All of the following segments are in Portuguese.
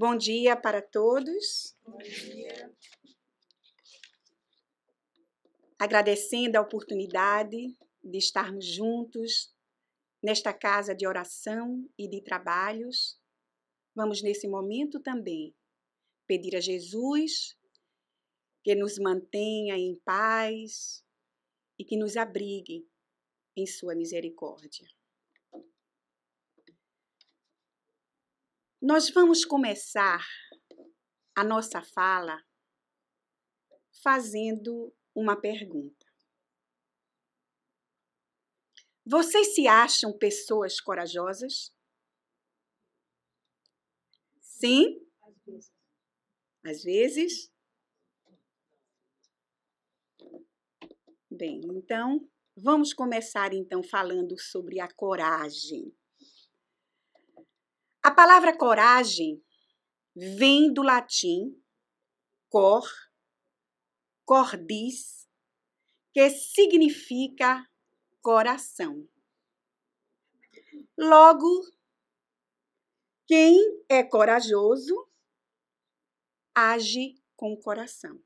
Bom dia para todos. Bom dia. Agradecendo a oportunidade de estarmos juntos nesta casa de oração e de trabalhos, vamos nesse momento também pedir a Jesus que nos mantenha em paz e que nos abrigue em sua misericórdia. Nós vamos começar a nossa fala fazendo uma pergunta. Vocês se acham pessoas corajosas? Sim? Às vezes. vezes? Bem, então vamos começar então falando sobre a coragem. A palavra coragem vem do latim cor, cordis, que significa coração. Logo, quem é corajoso age com o coração.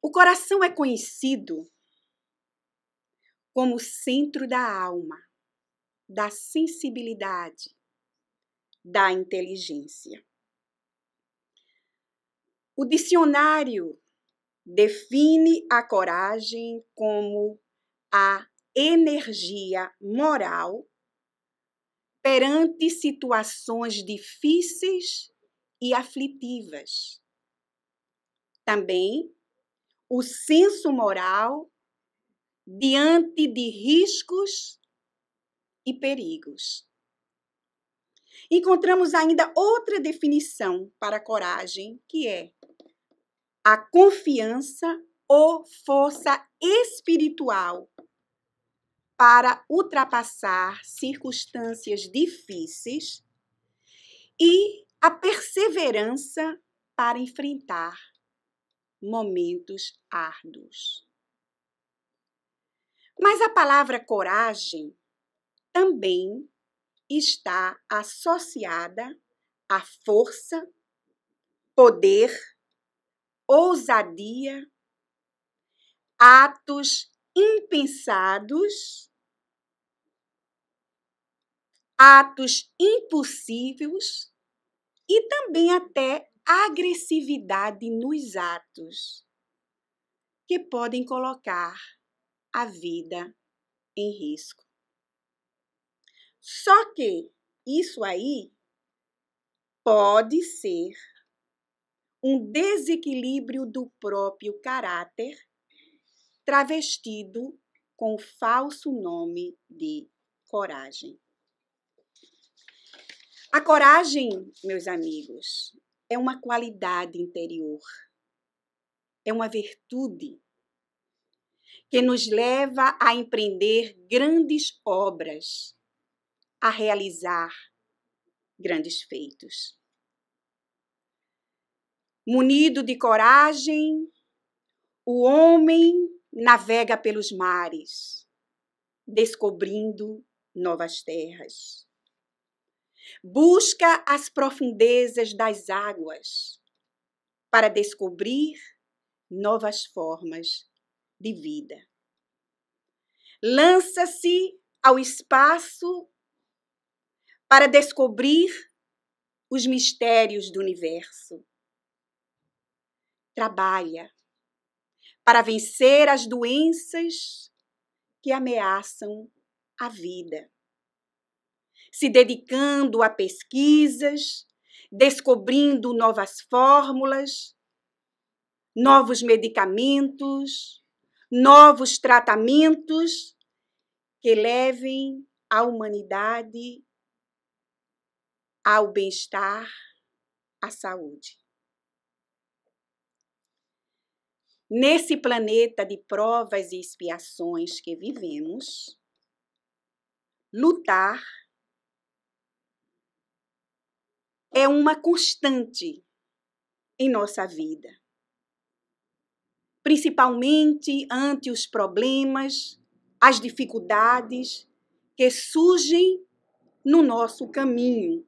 O coração é conhecido como centro da alma da sensibilidade, da inteligência. O dicionário define a coragem como a energia moral perante situações difíceis e aflitivas. Também o senso moral diante de riscos e perigos. Encontramos ainda outra definição para coragem, que é a confiança ou força espiritual para ultrapassar circunstâncias difíceis e a perseverança para enfrentar momentos árduos. Mas a palavra coragem também está associada à força, poder, ousadia, atos impensados, atos impossíveis e também até agressividade nos atos que podem colocar a vida em risco. Só que isso aí pode ser um desequilíbrio do próprio caráter travestido com o falso nome de coragem. A coragem, meus amigos, é uma qualidade interior, é uma virtude que nos leva a empreender grandes obras a realizar grandes feitos. Munido de coragem, o homem navega pelos mares, descobrindo novas terras. Busca as profundezas das águas para descobrir novas formas de vida. Lança-se ao espaço para descobrir os mistérios do universo. Trabalha para vencer as doenças que ameaçam a vida, se dedicando a pesquisas, descobrindo novas fórmulas, novos medicamentos, novos tratamentos que levem a humanidade ao bem-estar, à saúde. Nesse planeta de provas e expiações que vivemos, lutar é uma constante em nossa vida, principalmente ante os problemas, as dificuldades que surgem no nosso caminho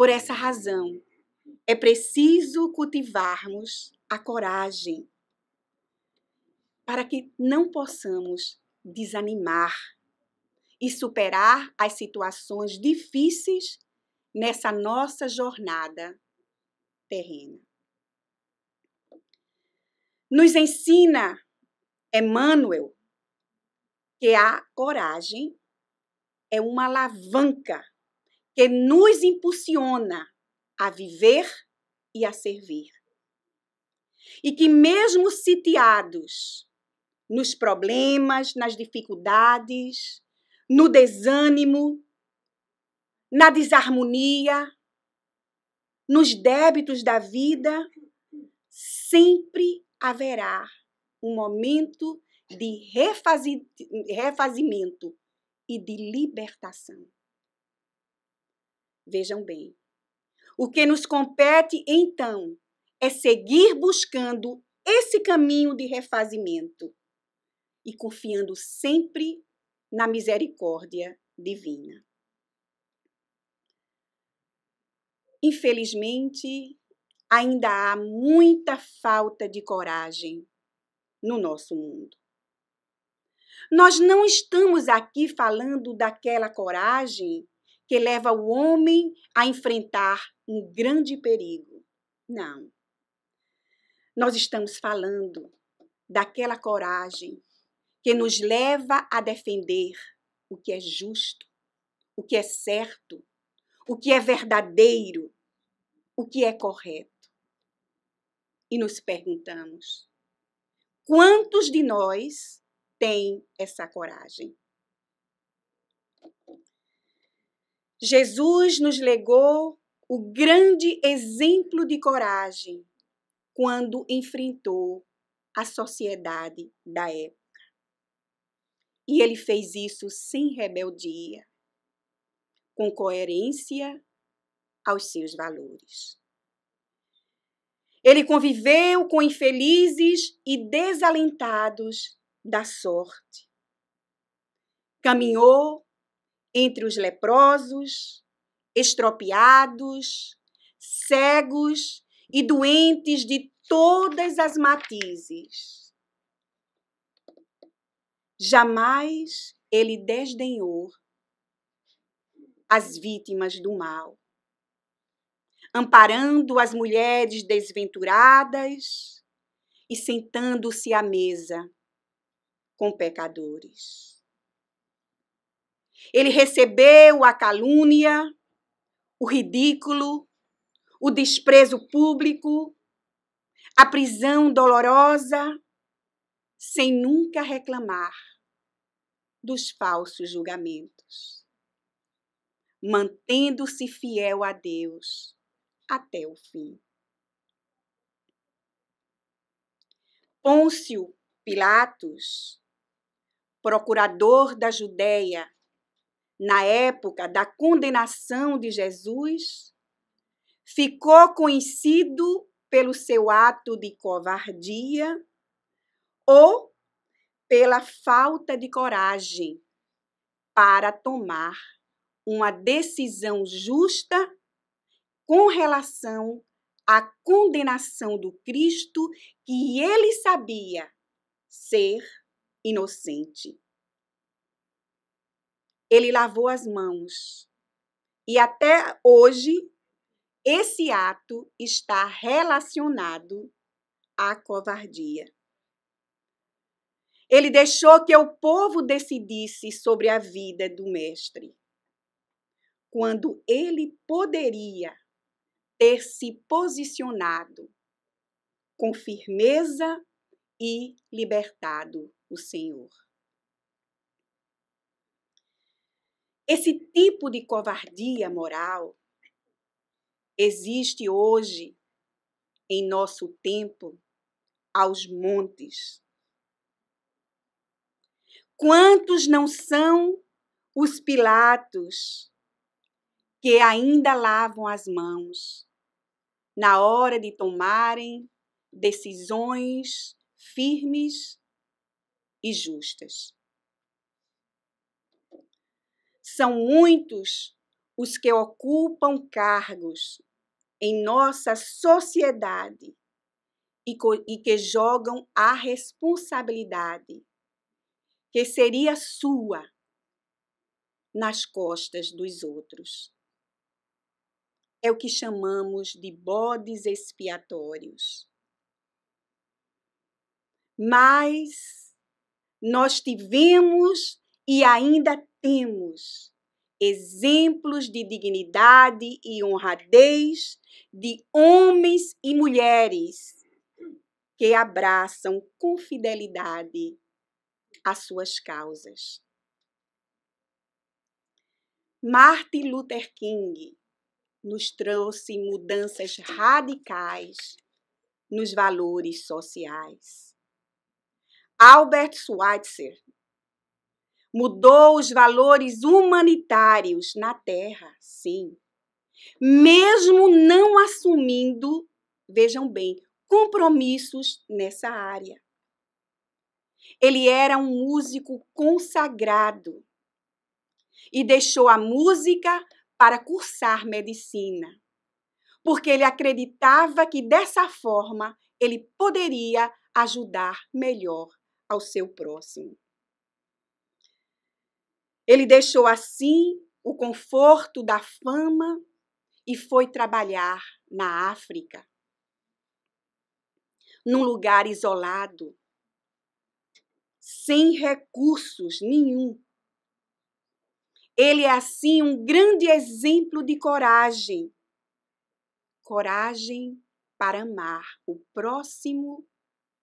por essa razão, é preciso cultivarmos a coragem para que não possamos desanimar e superar as situações difíceis nessa nossa jornada terrena. Nos ensina Emmanuel que a coragem é uma alavanca que nos impulsiona a viver e a servir. E que, mesmo sitiados nos problemas, nas dificuldades, no desânimo, na desarmonia, nos débitos da vida, sempre haverá um momento de refazimento e de libertação. Vejam bem. O que nos compete, então, é seguir buscando esse caminho de refazimento e confiando sempre na misericórdia divina. Infelizmente, ainda há muita falta de coragem no nosso mundo. Nós não estamos aqui falando daquela coragem que leva o homem a enfrentar um grande perigo. Não. Nós estamos falando daquela coragem que nos leva a defender o que é justo, o que é certo, o que é verdadeiro, o que é correto. E nos perguntamos: quantos de nós têm essa coragem? Jesus nos legou o grande exemplo de coragem quando enfrentou a sociedade da época. E ele fez isso sem rebeldia, com coerência aos seus valores. Ele conviveu com infelizes e desalentados da sorte. Caminhou entre os leprosos, estropiados, cegos e doentes de todas as matizes. Jamais ele desdenhou as vítimas do mal, amparando as mulheres desventuradas e sentando-se à mesa com pecadores. Ele recebeu a calúnia, o ridículo, o desprezo público, a prisão dolorosa, sem nunca reclamar dos falsos julgamentos, mantendo-se fiel a Deus até o fim. Pôncio Pilatos, procurador da Judéia na época da condenação de Jesus, ficou conhecido pelo seu ato de covardia ou pela falta de coragem para tomar uma decisão justa com relação à condenação do Cristo que ele sabia ser inocente ele lavou as mãos. E até hoje, esse ato está relacionado à covardia. Ele deixou que o povo decidisse sobre a vida do mestre, quando ele poderia ter se posicionado com firmeza e libertado o Senhor. Esse tipo de covardia moral existe hoje em nosso tempo aos montes. Quantos não são os Pilatos que ainda lavam as mãos na hora de tomarem decisões firmes e justas? São muitos os que ocupam cargos em nossa sociedade e, e que jogam a responsabilidade que seria sua nas costas dos outros. É o que chamamos de bodes expiatórios. Mas nós tivemos e ainda temos exemplos de dignidade e honradez de homens e mulheres que abraçam com fidelidade as suas causas. Martin Luther King nos trouxe mudanças radicais nos valores sociais. Albert Schweitzer mudou os valores humanitários na Terra, sim. Mesmo não assumindo, vejam bem, compromissos nessa área. Ele era um músico consagrado e deixou a música para cursar medicina, porque ele acreditava que dessa forma ele poderia ajudar melhor ao seu próximo. Ele deixou assim o conforto da fama e foi trabalhar na África, num lugar isolado, sem recursos nenhum. Ele é assim um grande exemplo de coragem. Coragem para amar o próximo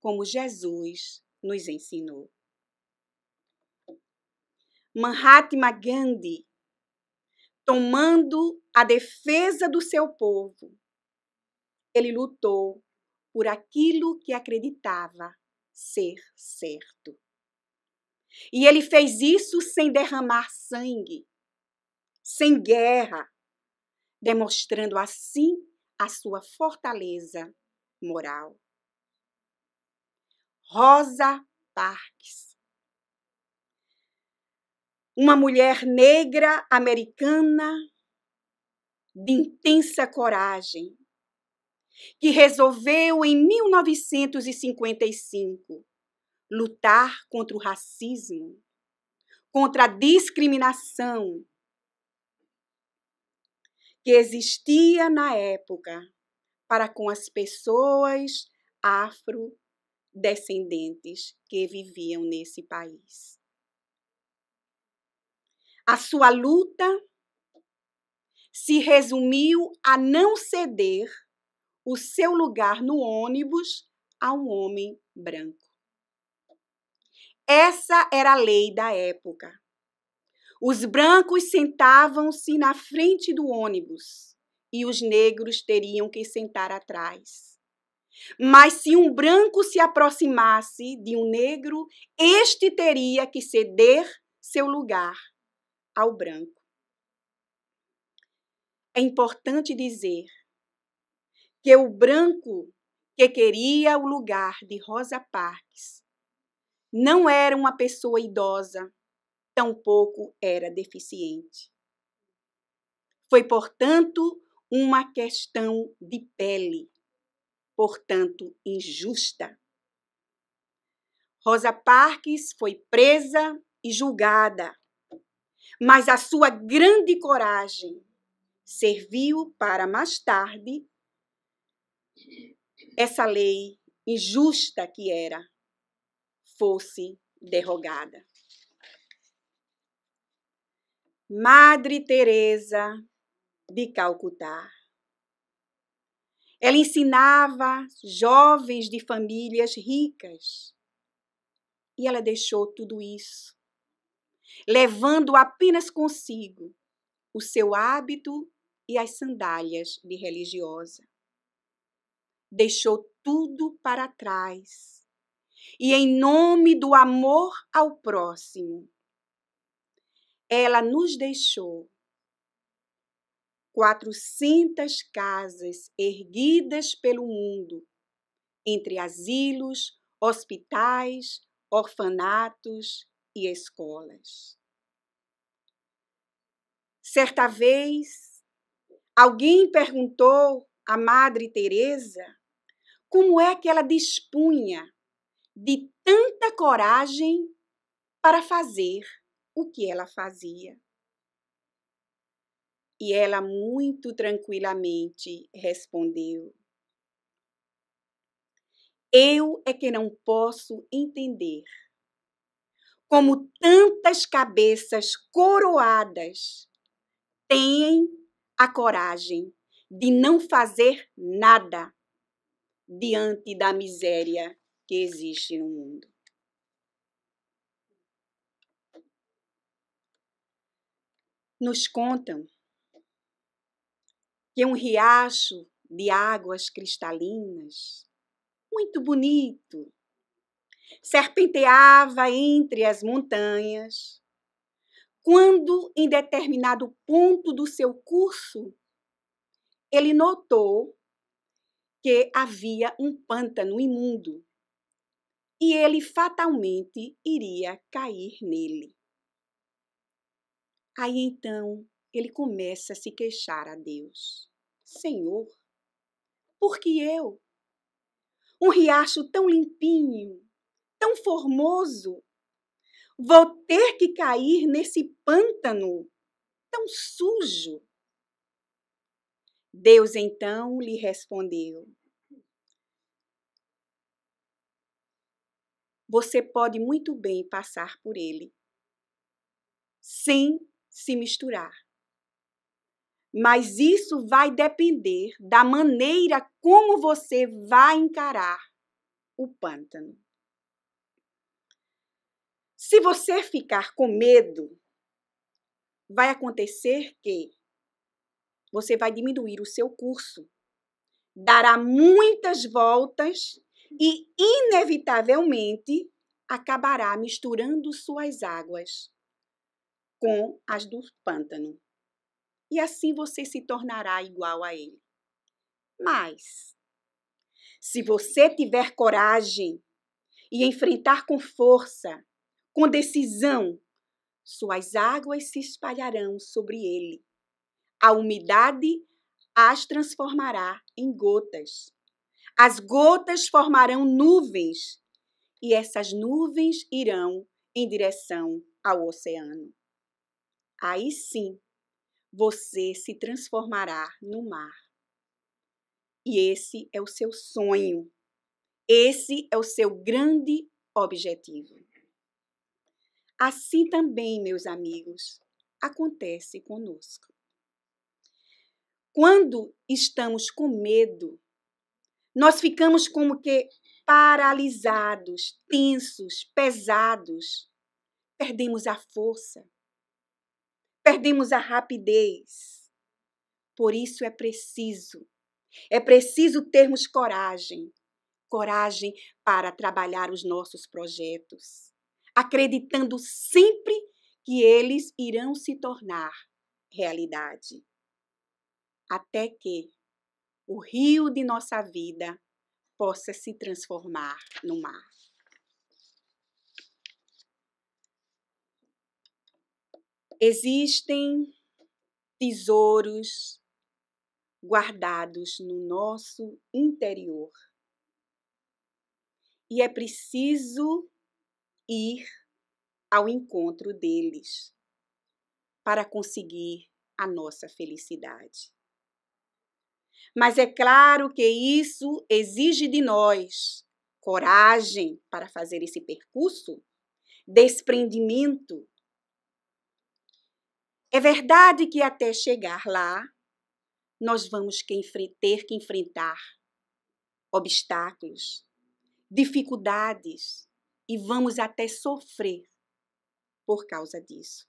como Jesus nos ensinou. Mahatma Gandhi, tomando a defesa do seu povo, ele lutou por aquilo que acreditava ser certo. E ele fez isso sem derramar sangue, sem guerra, demonstrando assim a sua fortaleza moral. Rosa Parks uma mulher negra americana de intensa coragem, que resolveu em 1955 lutar contra o racismo, contra a discriminação que existia na época para com as pessoas afro descendentes que viviam nesse país. A sua luta se resumiu a não ceder o seu lugar no ônibus a um homem branco. Essa era a lei da época. Os brancos sentavam-se na frente do ônibus e os negros teriam que sentar atrás. Mas se um branco se aproximasse de um negro, este teria que ceder seu lugar ao branco. É importante dizer que o branco que queria o lugar de Rosa Parks não era uma pessoa idosa, tampouco era deficiente. Foi, portanto, uma questão de pele, portanto, injusta. Rosa Parks foi presa e julgada mas a sua grande coragem serviu para mais tarde essa lei injusta que era fosse derrogada. Madre Teresa de Calcutá. Ela ensinava jovens de famílias ricas. E ela deixou tudo isso levando apenas consigo o seu hábito e as sandálias de religiosa. Deixou tudo para trás e, em nome do amor ao próximo, ela nos deixou 400 casas erguidas pelo mundo, entre asilos, hospitais, orfanatos e escolas. Certa vez, alguém perguntou à Madre Teresa como é que ela dispunha de tanta coragem para fazer o que ela fazia. E ela muito tranquilamente respondeu: Eu é que não posso entender como tantas cabeças coroadas têm a coragem de não fazer nada diante da miséria que existe no mundo. Nos contam que um riacho de águas cristalinas, muito bonito, serpenteava entre as montanhas. Quando, em determinado ponto do seu curso, ele notou que havia um pântano imundo e ele fatalmente iria cair nele. Aí então ele começa a se queixar a Deus: Senhor, por que eu? Um riacho tão limpinho, tão formoso, vou ter que cair nesse pântano tão sujo. Deus então lhe respondeu: Você pode muito bem passar por ele, sem se misturar. Mas isso vai depender da maneira como você vai encarar o pântano. Se você ficar com medo, vai acontecer que você vai diminuir o seu curso, dará muitas voltas e, inevitavelmente, acabará misturando suas águas com as do pântano. E assim você se tornará igual a ele. Mas, se você tiver coragem e enfrentar com força com decisão, suas águas se espalharão sobre ele. A umidade as transformará em gotas. As gotas formarão nuvens, e essas nuvens irão em direção ao oceano. Aí sim, você se transformará no mar. E esse é o seu sonho. Esse é o seu grande objetivo. Assim também, meus amigos, acontece conosco. Quando estamos com medo, nós ficamos como que paralisados, tensos, pesados. Perdemos a força, perdemos a rapidez. Por isso é preciso, é preciso termos coragem coragem para trabalhar os nossos projetos, acreditando sempre que eles irão se tornar realidade. Até que o rio de nossa vida possa se transformar no mar. Existem tesouros guardados no nosso interior. E é preciso ir ao encontro deles para conseguir a nossa felicidade. Mas é claro que isso exige de nós coragem para fazer esse percurso, desprendimento. É verdade que até chegar lá, nós vamos ter que enfrentar obstáculos, dificuldades, e vamos até sofrer por causa disso.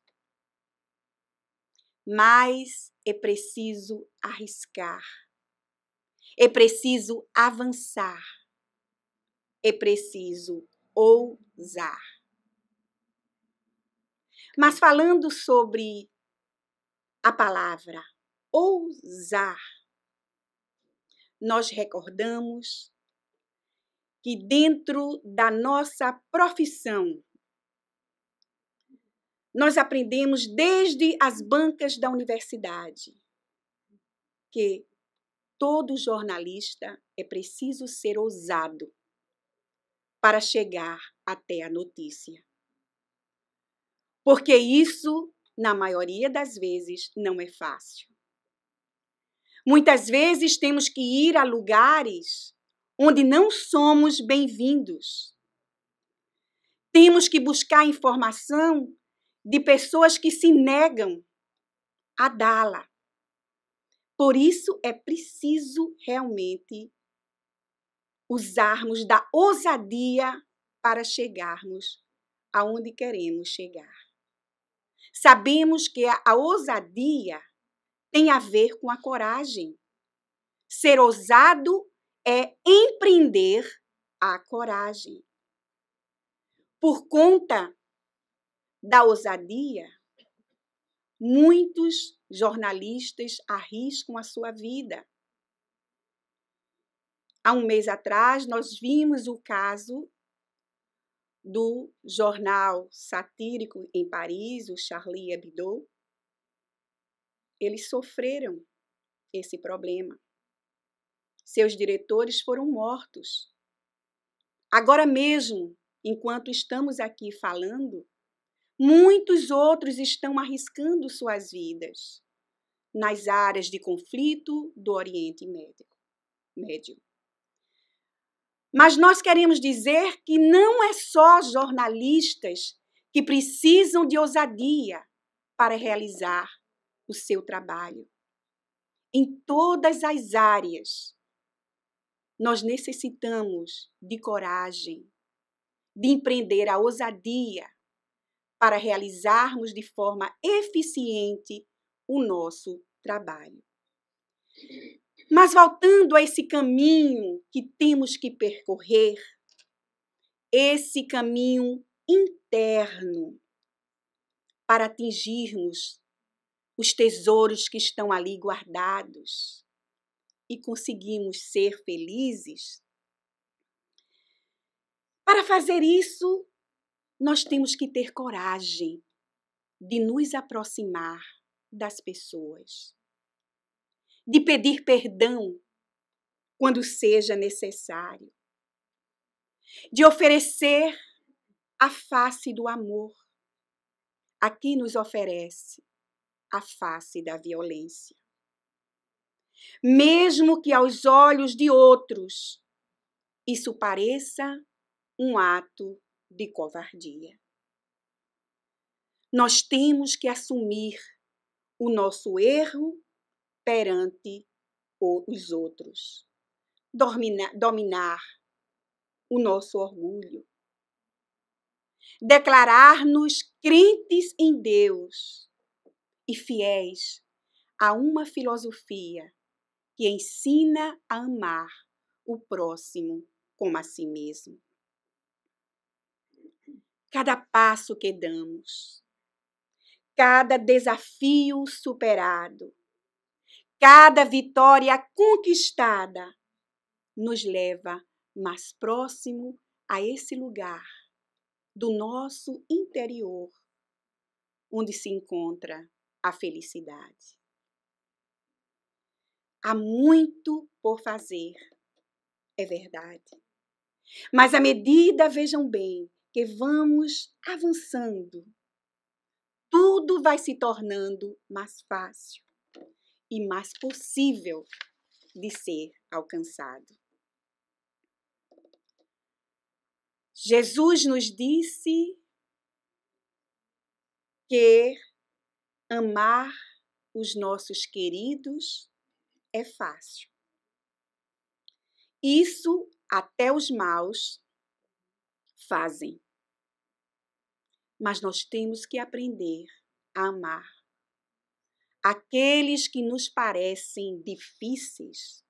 Mas é preciso arriscar, é preciso avançar, é preciso ousar. Mas falando sobre a palavra ousar, nós recordamos que dentro da nossa profissão nós aprendemos desde as bancas da universidade que todo jornalista é preciso ser ousado para chegar até a notícia. Porque isso, na maioria das vezes, não é fácil. Muitas vezes temos que ir a lugares onde não somos bem-vindos. Temos que buscar informação de pessoas que se negam a dá-la. Por isso é preciso realmente usarmos da ousadia para chegarmos aonde queremos chegar. Sabemos que a ousadia tem a ver com a coragem, ser ousado é empreender a coragem. Por conta da ousadia, muitos jornalistas arriscam a sua vida. Há um mês atrás, nós vimos o caso do jornal satírico em Paris, o Charlie Hebdo. Eles sofreram esse problema. Seus diretores foram mortos. Agora mesmo, enquanto estamos aqui falando, muitos outros estão arriscando suas vidas nas áreas de conflito do Oriente Médio. Médio. Mas nós queremos dizer que não é só jornalistas que precisam de ousadia para realizar o seu trabalho. Em todas as áreas nós necessitamos de coragem, de empreender a ousadia para realizarmos de forma eficiente o nosso trabalho. Mas voltando a esse caminho que temos que percorrer, esse caminho interno para atingirmos os tesouros que estão ali guardados e conseguimos ser felizes? Para fazer isso, nós temos que ter coragem de nos aproximar das pessoas, de pedir perdão quando seja necessário, de oferecer a face do amor a quem nos oferece a face da violência mesmo que aos olhos de outros isso pareça um ato de covardia. Nós temos que assumir o nosso erro perante os outros, dominar, dominar o nosso orgulho, declarar-nos crentes em Deus e fiéis a uma filosofia que ensina a amar o próximo como a si mesmo. Cada passo que damos, cada desafio superado, cada vitória conquistada nos leva mais próximo a esse lugar do nosso interior, onde se encontra a felicidade. Há muito por fazer. É verdade. Mas à medida, vejam bem, que vamos avançando, tudo vai se tornando mais fácil e mais possível de ser alcançado. Jesus nos disse que amar os nossos queridos é fácil. Isso até os maus fazem. Mas nós temos que aprender a amar. Aqueles que nos parecem difíceis,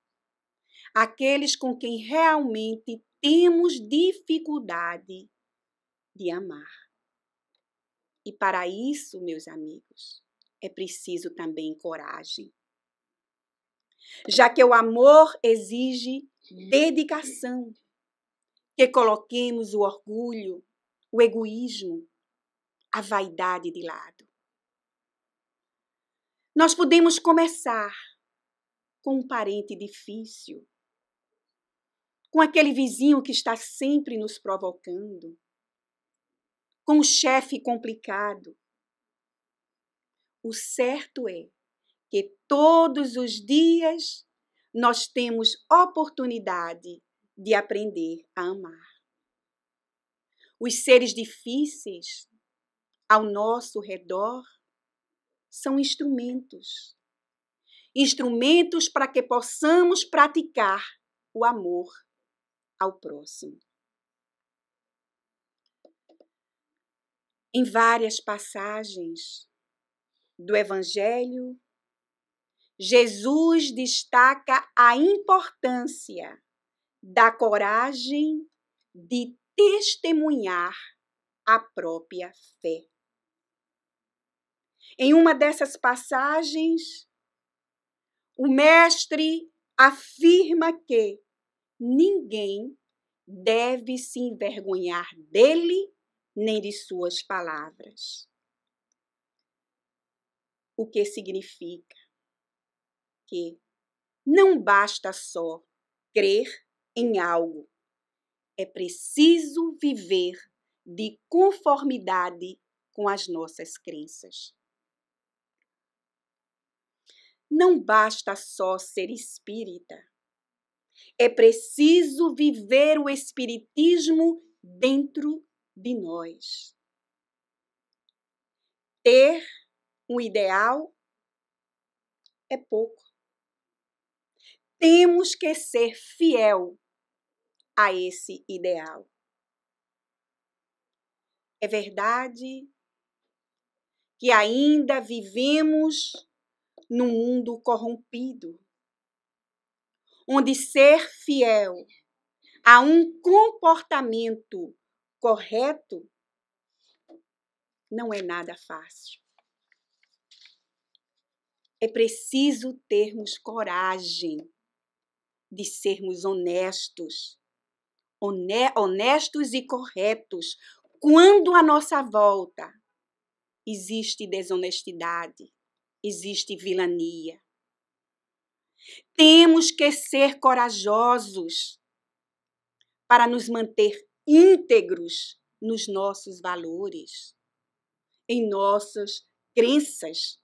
aqueles com quem realmente temos dificuldade de amar. E para isso, meus amigos, é preciso também coragem já que o amor exige hum. dedicação, que coloquemos o orgulho, o egoísmo, a vaidade de lado. Nós podemos começar com um parente difícil, com aquele vizinho que está sempre nos provocando, com o um chefe complicado. O certo é que todos os dias nós temos oportunidade de aprender a amar. Os seres difíceis ao nosso redor são instrumentos instrumentos para que possamos praticar o amor ao próximo. Em várias passagens do Evangelho Jesus destaca a importância da coragem de testemunhar a própria fé. Em uma dessas passagens, o Mestre afirma que ninguém deve se envergonhar dele nem de suas palavras. O que significa que não basta só crer em algo, é preciso viver de conformidade com as nossas crenças. Não basta só ser espírita, é preciso viver o espiritismo dentro de nós. Ter um ideal é pouco temos que ser fiel a esse ideal. É verdade que ainda vivemos num mundo corrompido, onde ser fiel a um comportamento correto não é nada fácil. É preciso termos coragem de sermos honestos, honestos e corretos, quando à nossa volta existe desonestidade, existe vilania. Temos que ser corajosos para nos manter íntegros nos nossos valores, em nossas crenças.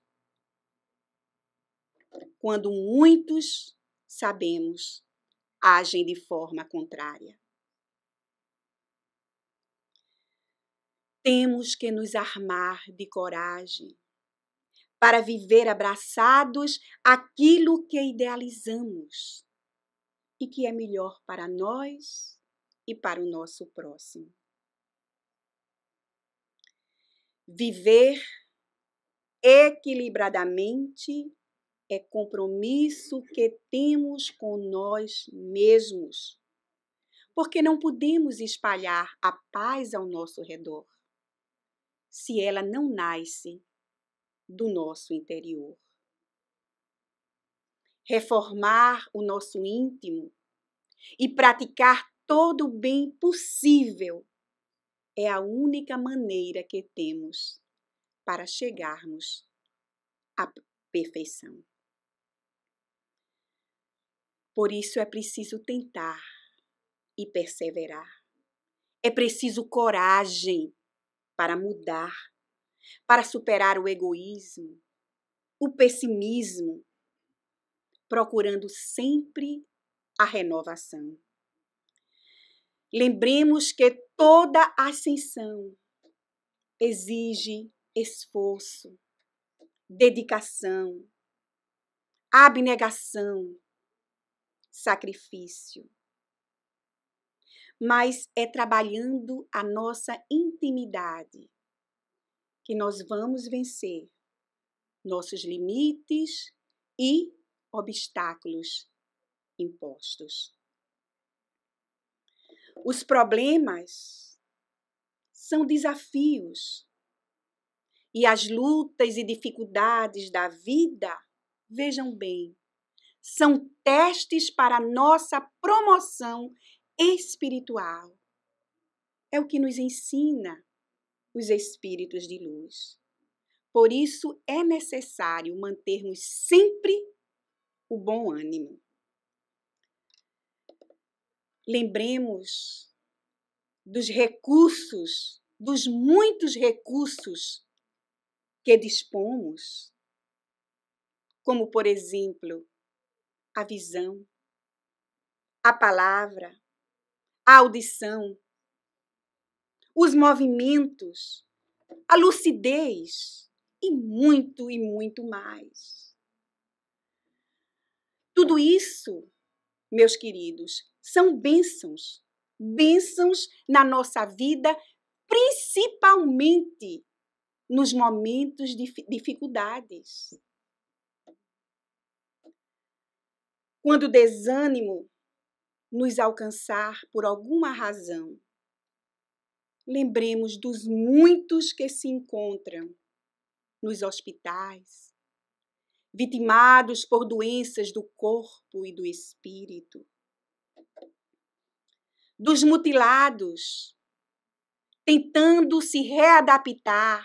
Quando muitos sabemos, agem de forma contrária. Temos que nos armar de coragem para viver abraçados aquilo que idealizamos e que é melhor para nós e para o nosso próximo. Viver equilibradamente é compromisso que temos com nós mesmos, porque não podemos espalhar a paz ao nosso redor se ela não nasce do nosso interior. Reformar o nosso íntimo e praticar todo o bem possível é a única maneira que temos para chegarmos à perfeição. Por isso é preciso tentar e perseverar. É preciso coragem para mudar, para superar o egoísmo, o pessimismo, procurando sempre a renovação. Lembremos que toda ascensão exige esforço, dedicação, abnegação, sacrifício, mas é trabalhando a nossa intimidade que nós vamos vencer nossos limites e obstáculos impostos. Os problemas são desafios e as lutas e dificuldades da vida, vejam bem, são testes para nossa promoção espiritual. É o que nos ensina os espíritos de luz. Por isso é necessário mantermos sempre o bom ânimo. Lembremos dos recursos, dos muitos recursos que dispomos, como, por exemplo, a visão, a palavra, a audição, os movimentos, a lucidez e muito e muito mais. Tudo isso, meus queridos, são bênçãos, bênçãos na nossa vida, principalmente nos momentos de dificuldades. Quando o desânimo nos alcançar por alguma razão, lembremos dos muitos que se encontram nos hospitais, vitimados por doenças do corpo e do espírito, dos mutilados, tentando se readaptar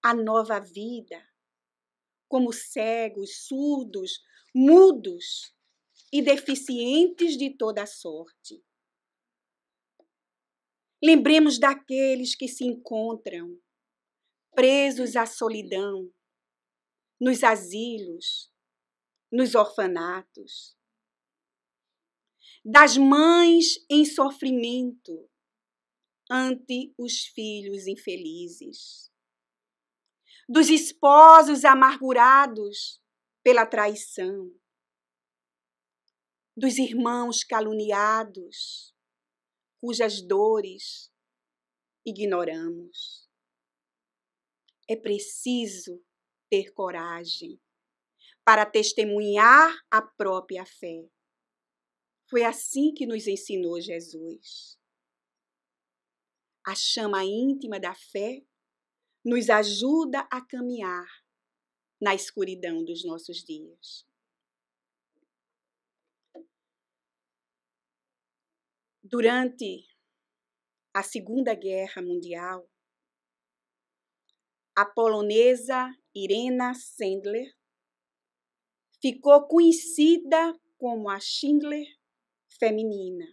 à nova vida, como cegos, surdos, mudos, e deficientes de toda sorte. Lembremos daqueles que se encontram presos à solidão, nos asilos, nos orfanatos, das mães em sofrimento ante os filhos infelizes, dos esposos amargurados pela traição, dos irmãos caluniados, cujas dores ignoramos. É preciso ter coragem para testemunhar a própria fé. Foi assim que nos ensinou Jesus. A chama íntima da fé nos ajuda a caminhar na escuridão dos nossos dias. Durante a Segunda Guerra Mundial, a polonesa Irena Sandler ficou conhecida como a Schindler feminina,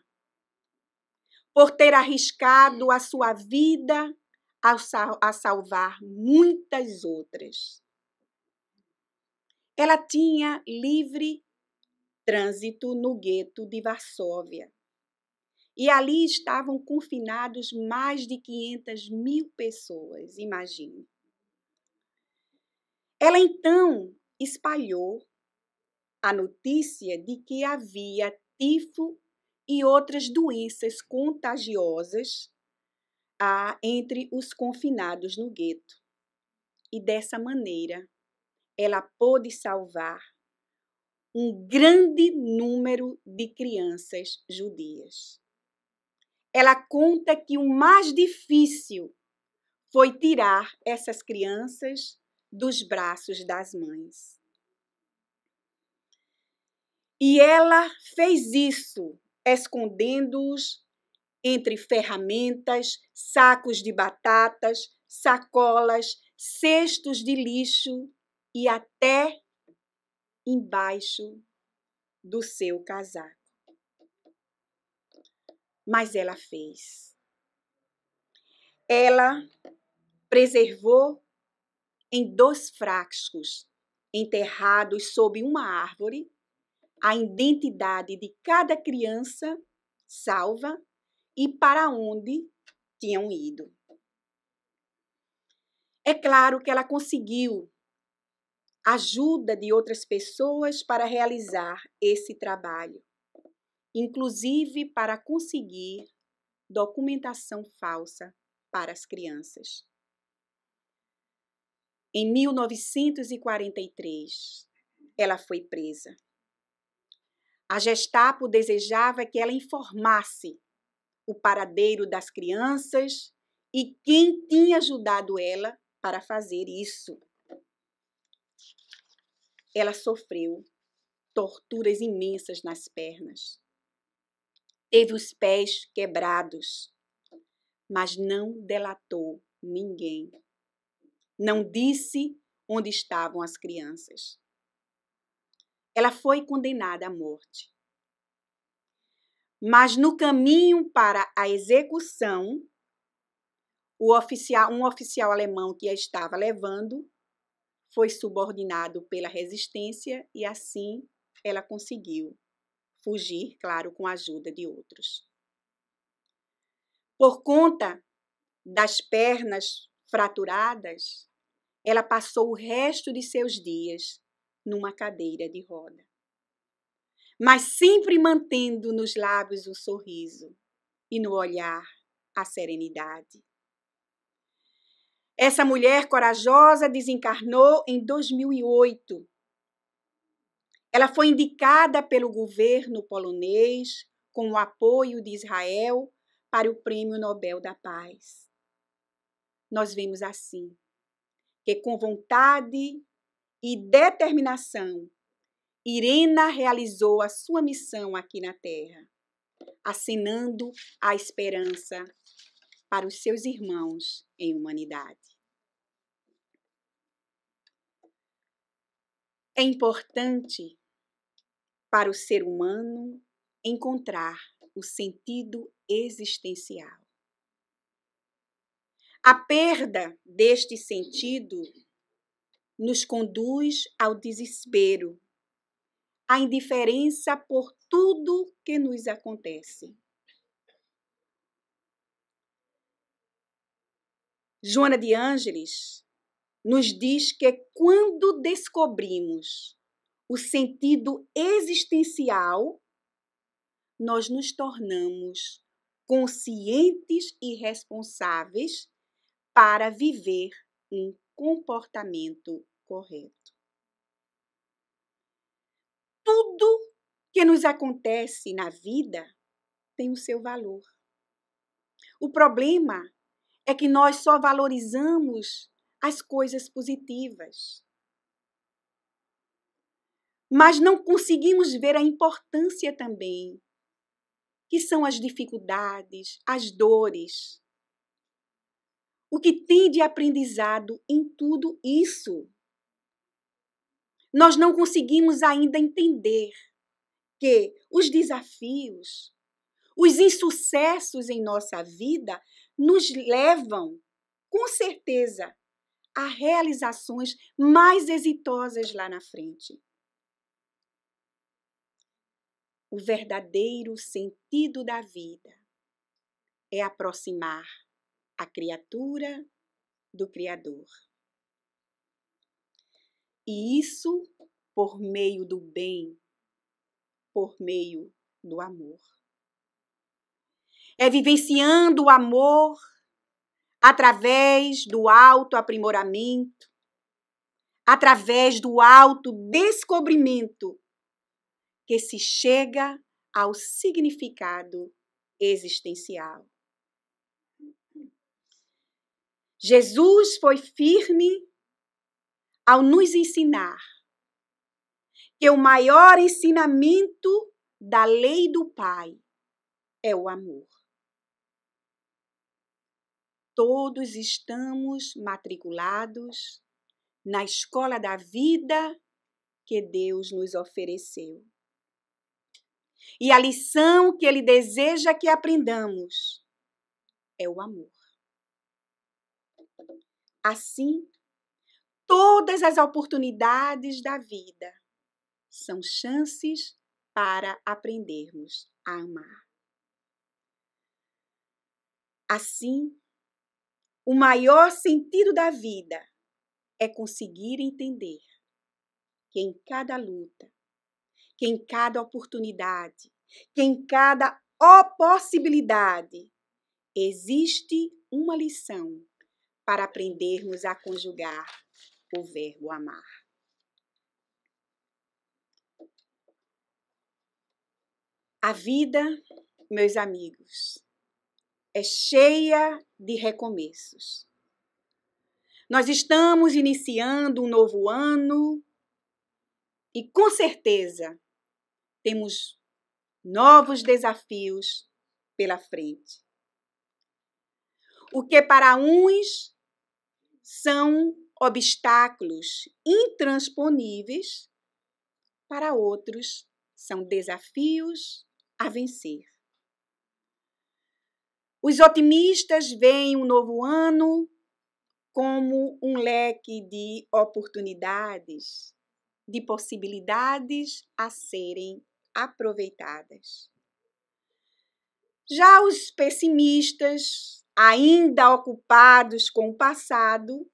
por ter arriscado a sua vida a salvar muitas outras. Ela tinha livre trânsito no gueto de Varsóvia e ali estavam confinados mais de 500 mil pessoas, imagine. Ela então espalhou a notícia de que havia tifo e outras doenças contagiosas ah, entre os confinados no gueto. E dessa maneira, ela pôde salvar um grande número de crianças judias ela conta que o mais difícil foi tirar essas crianças dos braços das mães. E ela fez isso escondendo-os entre ferramentas, sacos de batatas, sacolas, cestos de lixo e até embaixo do seu casaco mas ela fez. Ela preservou em dois frascos enterrados sob uma árvore a identidade de cada criança salva e para onde tinham ido. É claro que ela conseguiu ajuda de outras pessoas para realizar esse trabalho inclusive para conseguir documentação falsa para as crianças. Em 1943, ela foi presa. A Gestapo desejava que ela informasse o paradeiro das crianças e quem tinha ajudado ela para fazer isso. Ela sofreu torturas imensas nas pernas teve os pés quebrados, mas não delatou ninguém. Não disse onde estavam as crianças. Ela foi condenada à morte. Mas no caminho para a execução, oficial, um oficial alemão que a estava levando foi subordinado pela resistência e assim ela conseguiu fugir, claro, com a ajuda de outros. Por conta das pernas fraturadas, ela passou o resto de seus dias numa cadeira de roda. Mas sempre mantendo nos lábios o sorriso e no olhar a serenidade. Essa mulher corajosa desencarnou em 2008, ela foi indicada pelo governo polonês com o apoio de Israel para o Prêmio Nobel da Paz. Nós vemos assim que, com vontade e determinação, Irena realizou a sua missão aqui na Terra, assinando a esperança para os seus irmãos em humanidade. É importante para o ser humano encontrar o sentido existencial. A perda deste sentido nos conduz ao desespero, à indiferença por tudo que nos acontece. Joana de Ângeles nos diz que quando descobrimos o sentido existencial, nós nos tornamos conscientes e responsáveis para viver um comportamento correto. Tudo que nos acontece na vida tem o seu valor. O problema é que nós só valorizamos as coisas positivas mas não conseguimos ver a importância também que são as dificuldades, as dores, o que tem de aprendizado em tudo isso. Nós não conseguimos ainda entender que os desafios, os insucessos em nossa vida nos levam, com certeza, a realizações mais exitosas lá na frente. O verdadeiro sentido da vida é aproximar a criatura do Criador. E isso por meio do bem, por meio do amor. É vivenciando o amor através do autoaprimoramento, através do autodescobrimento que se chega ao significado existencial. Jesus foi firme ao nos ensinar que o maior ensinamento da lei do Pai é o amor. Todos estamos matriculados na escola da vida que Deus nos ofereceu. E a lição que ele deseja que aprendamos é o amor. Assim, todas as oportunidades da vida são chances para aprendermos a amar. Assim, o maior sentido da vida é conseguir entender que em cada luta, que em cada oportunidade, que em cada possibilidade existe uma lição para aprendermos a conjugar o verbo amar. A vida, meus amigos, é cheia de recomeços. Nós estamos iniciando um novo ano e, com certeza, temos novos desafios pela frente. O que para uns são obstáculos intransponíveis, para outros são desafios a vencer. Os otimistas veem o um novo ano como um leque de oportunidades, de possibilidades a serem aproveitadas. Já os pessimistas, ainda ocupados com o passado,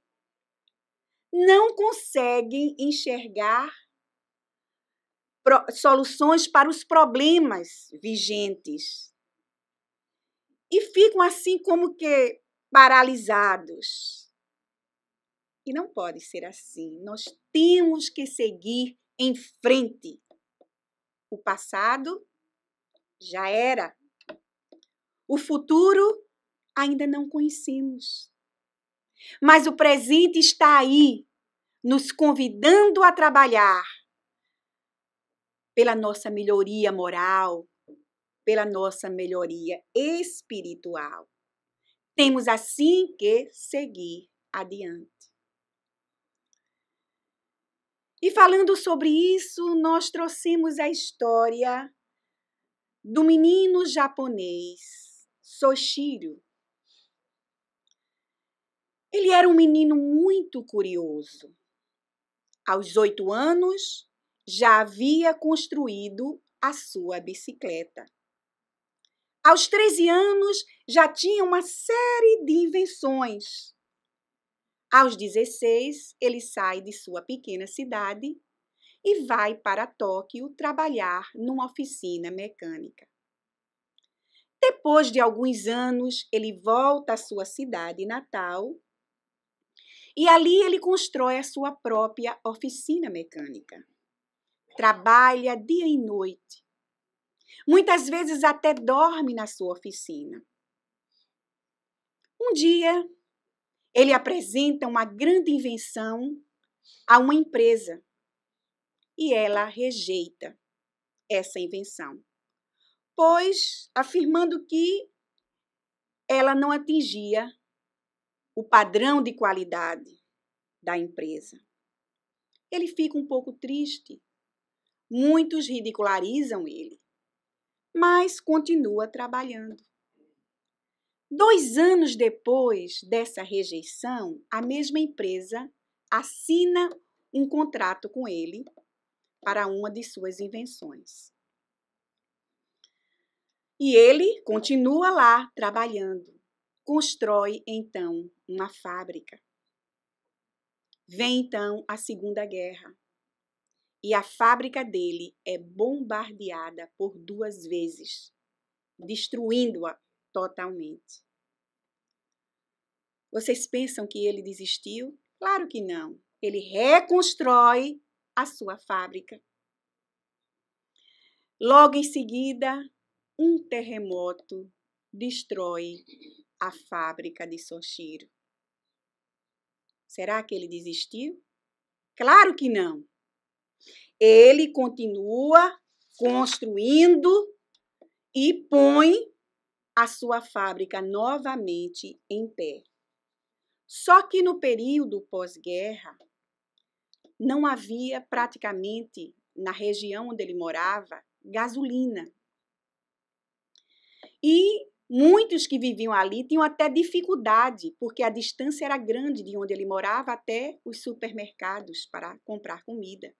não conseguem enxergar soluções para os problemas vigentes e ficam assim como que paralisados. E não pode ser assim. Nós temos que seguir em frente. O passado já era. O futuro ainda não conhecemos. Mas o presente está aí, nos convidando a trabalhar pela nossa melhoria moral, pela nossa melhoria espiritual. Temos assim que seguir adiante. E falando sobre isso, nós trouxemos a história do menino japonês Soshiro. Ele era um menino muito curioso. Aos oito anos, já havia construído a sua bicicleta. Aos 13 anos, já tinha uma série de invenções. Aos 16, ele sai de sua pequena cidade e vai para Tóquio trabalhar numa oficina mecânica. Depois de alguns anos, ele volta à sua cidade natal e ali ele constrói a sua própria oficina mecânica. Trabalha dia e noite. Muitas vezes até dorme na sua oficina. Um dia, ele apresenta uma grande invenção a uma empresa e ela rejeita essa invenção, pois afirmando que ela não atingia o padrão de qualidade da empresa. Ele fica um pouco triste. Muitos ridicularizam ele, mas continua trabalhando. Dois anos depois dessa rejeição, a mesma empresa assina um contrato com ele para uma de suas invenções. E ele continua lá trabalhando. Constrói então uma fábrica. Vem então a Segunda Guerra. E a fábrica dele é bombardeada por duas vezes, destruindo-a totalmente. Vocês pensam que ele desistiu? Claro que não. Ele reconstrói a sua fábrica. Logo em seguida, um terremoto destrói a fábrica de Soshiro. Será que ele desistiu? Claro que não. Ele continua construindo e põe a sua fábrica novamente em pé. Só que no período pós-guerra, não havia praticamente, na região onde ele morava, gasolina. E muitos que viviam ali tinham até dificuldade, porque a distância era grande de onde ele morava até os supermercados para comprar comida.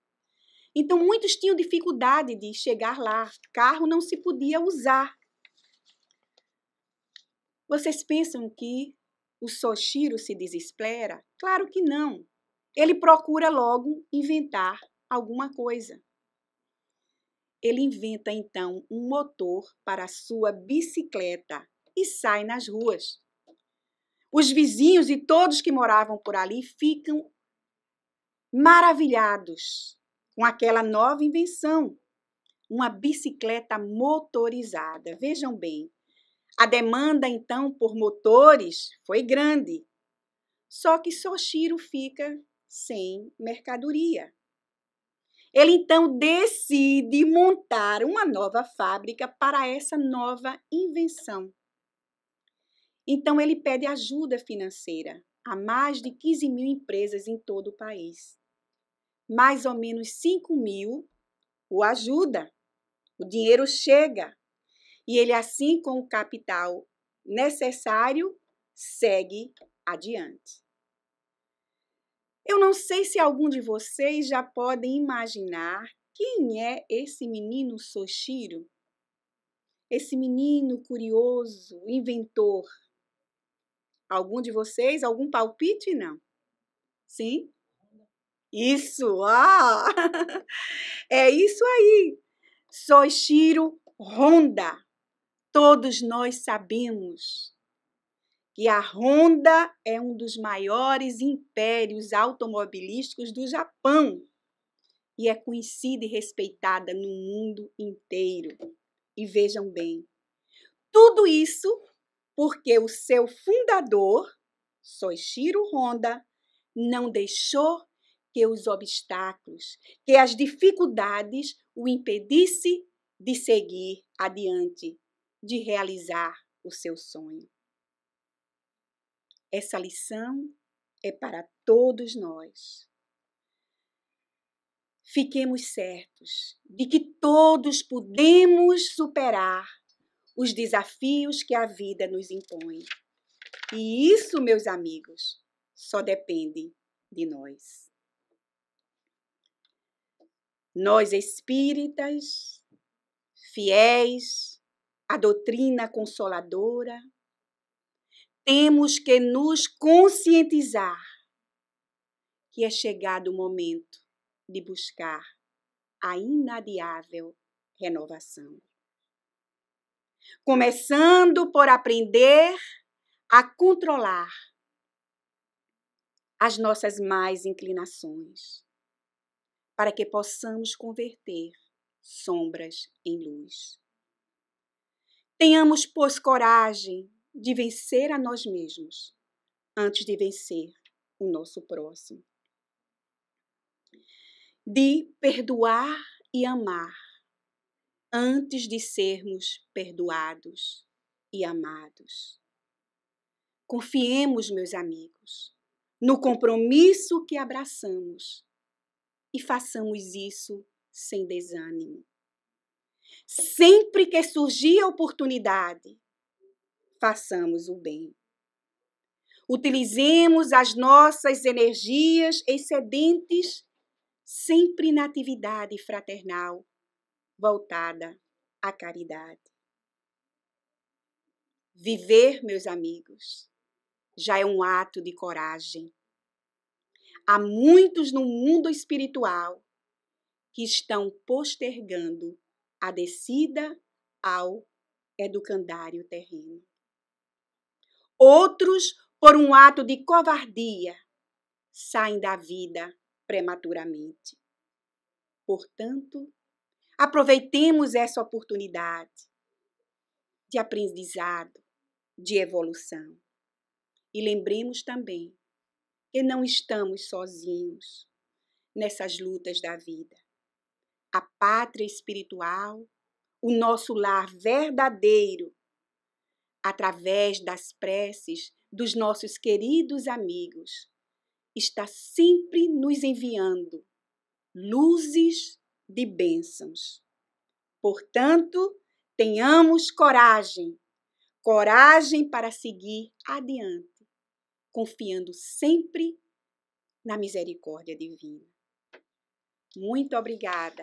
Então, muitos tinham dificuldade de chegar lá. Carro não se podia usar. Vocês pensam que o Soshiro se desespera? Claro que não. Ele procura logo inventar alguma coisa. Ele inventa então um motor para a sua bicicleta e sai nas ruas. Os vizinhos e todos que moravam por ali ficam maravilhados com aquela nova invenção, uma bicicleta motorizada. Vejam bem, a demanda, então, por motores foi grande. Só que Soshiro fica sem mercadoria. Ele então decide montar uma nova fábrica para essa nova invenção. Então ele pede ajuda financeira a mais de 15 mil empresas em todo o país. Mais ou menos 5 mil o ajuda. O dinheiro chega e ele, assim com o capital necessário, segue adiante. Eu não sei se algum de vocês já podem imaginar quem é esse menino Soshiro, esse menino curioso, inventor. Algum de vocês, algum palpite? Não. Sim? Isso! Ah! É isso aí! Soshiro Honda. Todos nós sabemos que a Honda é um dos maiores impérios automobilísticos do Japão e é conhecida e respeitada no mundo inteiro. E vejam bem, tudo isso porque o seu fundador, Soichiro Honda, não deixou que os obstáculos, que as dificuldades o impedisse de seguir adiante de realizar o seu sonho. Essa lição é para todos nós. Fiquemos certos de que todos podemos superar os desafios que a vida nos impõe. E isso, meus amigos, só depende de nós. Nós espíritas, fiéis a doutrina consoladora, temos que nos conscientizar que é chegado o momento de buscar a inadiável renovação. Começando por aprender a controlar as nossas mais inclinações, para que possamos converter sombras em luz. Tenhamos, pois, coragem de vencer a nós mesmos antes de vencer o nosso próximo. De perdoar e amar antes de sermos perdoados e amados. Confiemos, meus amigos, no compromisso que abraçamos e façamos isso sem desânimo. Sempre que surgir a oportunidade, façamos o bem. Utilizemos as nossas energias excedentes sempre na atividade fraternal voltada à caridade. Viver, meus amigos, já é um ato de coragem. Há muitos no mundo espiritual que estão postergando a descida ao educandário terreno. Outros, por um ato de covardia, saem da vida prematuramente. Portanto, aproveitemos essa oportunidade de aprendizado, de evolução. E lembremos também que não estamos sozinhos nessas lutas da vida a pátria espiritual, o nosso lar verdadeiro, através das preces dos nossos queridos amigos, está sempre nos enviando luzes de bênçãos. Portanto, tenhamos coragem, coragem para seguir adiante, confiando sempre na misericórdia divina. Muito obrigada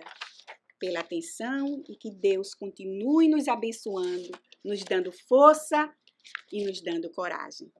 pela atenção e que Deus continue nos abençoando, nos dando força e nos dando coragem.